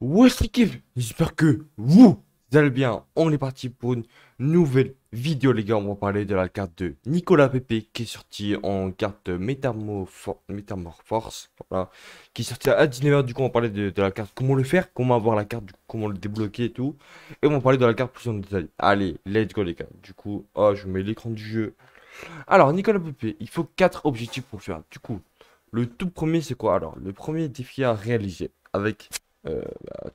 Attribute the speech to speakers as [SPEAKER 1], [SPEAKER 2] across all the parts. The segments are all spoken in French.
[SPEAKER 1] Wesh l'équipe, j'espère que vous allez bien. On est parti pour une nouvelle vidéo les gars. On va parler de la carte de Nicolas Pépé qui est sortie en carte Métamorphose. Voilà, qui est sortie à 19h. Du coup on va parler de, la carte, comment le faire, comment avoir la carte, comment le débloquer et tout. Et on va parler de la carte plus en détail. Allez, let's go les gars. Du coup, oh, je mets l'écran du jeu. Alors Nicolas Pépé, il faut 4 objectifs pour faire. Du coup, le tout premier c'est quoi Alors, le premier défi à réaliser avec euh, bah,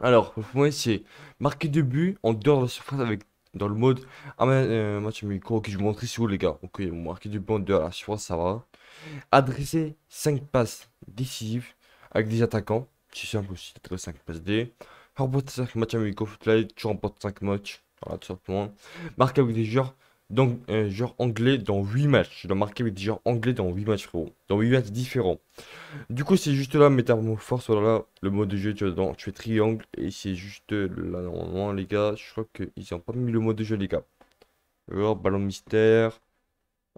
[SPEAKER 1] Alors, vous pouvez c'est Marquer deux buts en dehors de la surface avec dans le mode ah mais match micro ok je vous montre si vous les gars ok marquer du dehors de la surface ça va adresser 5 passes décisives avec des attaquants c'est simple aussi 5 passes D remporter 5 matchs amicaux tu remportes 5 matchs voilà tout simplement marquer avec des joueurs donc un anglais dans 8 matchs. Je l'ai marqué avec des joueurs anglais dans 8 matchs, frérot. Dans 8 matchs différents. Du coup, c'est juste là, métamorphose, voilà, le mode de jeu, tu, vois, tu fais triangle, et c'est juste euh, là, normalement, les gars, je crois qu'ils ont pas mis le mode de jeu, les gars. Alors, ballon mystère,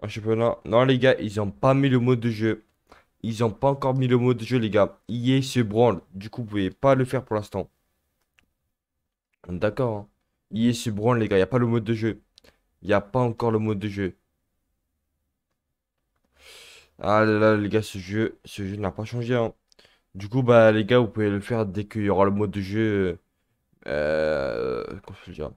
[SPEAKER 1] un championnat. Non, les gars, ils ont pas mis le mode de jeu. Ils ont pas encore mis le mode de jeu, les gars. est ce branle, du coup, vous pouvez pas le faire pour l'instant. D'accord, hein. est ce branle, les gars, il a pas le mode de jeu. Il n'y a pas encore le mode de jeu. Ah là là, les gars, ce jeu, ce jeu n'a pas changé. Hein. Du coup, bah, les gars, vous pouvez le faire dès qu'il y aura le mode de jeu. Euh, comment je veux dire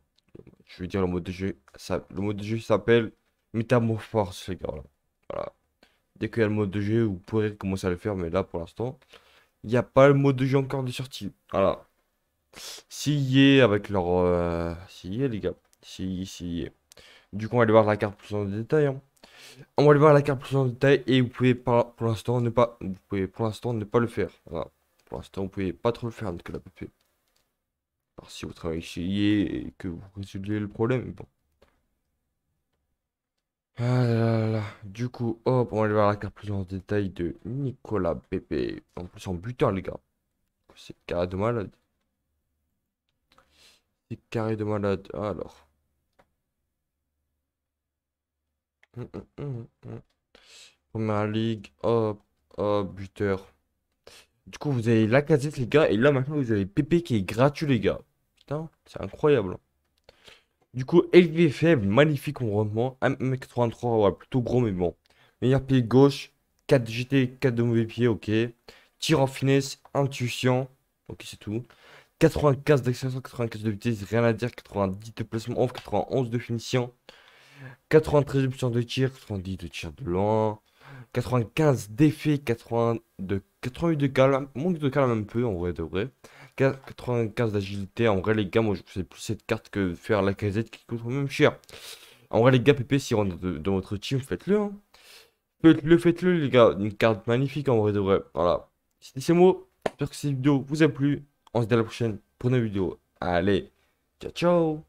[SPEAKER 1] Je vais dire le mode de jeu. Ça, le mode de jeu s'appelle Metamorphose les gars. Voilà. Dès qu'il y a le mode de jeu, vous pourrez commencer à le faire. Mais là, pour l'instant, il n'y a pas le mode de jeu encore de sortie. Voilà. S'il y est avec leur. Euh, si y est, les gars. si y y est. Du coup, on va aller voir la carte plus en détail. Hein. On va aller voir la carte plus en détail et vous pouvez pas, pour l'instant ne pas, vous pouvez pour l'instant ne pas le faire. Voilà. Pour l'instant, vous pouvez pas trop le faire que la PP. Alors, si vous travaillez chez et que vous résolvez le problème, bon. Ah là là là. Du coup, hop, on va aller voir la carte plus en détail de Nicolas PP. En plus, en buteur, les gars. C'est carré de malade. C'est carré de malade. Alors. Première ligue, hop, hop, buteur. Du coup, vous avez la casette, les gars. Et là, maintenant, vous avez PP qui est gratuit, les gars. Putain, c'est incroyable. Du coup, LV faible, magnifique en rendement. 1m83, ouais, plutôt gros, mais bon. Meilleur pied gauche, 4 GT, 4 de mauvais pied, ok. Tir en finesse, intuition, ok, c'est tout. 95 d'accélération, 95 de vitesse, rien à dire. 90 de placement 91 de finition. 93% de tir, 90 de tir de loin. 95 d'effet, 80 de 88 de calme, manque de calme un peu en vrai de vrai. 95 d'agilité, en vrai les gars, moi je sais plus cette carte que faire la casette qui coûte même cher. En vrai les gars, PP, si on est dans votre team, faites-le. Hein. Faites-le, faites-le les gars, une carte magnifique en vrai de vrai. Voilà. c'est ces mots, j'espère que cette vidéo vous a plu. On se dit à la prochaine pour une vidéo. Allez, ciao ciao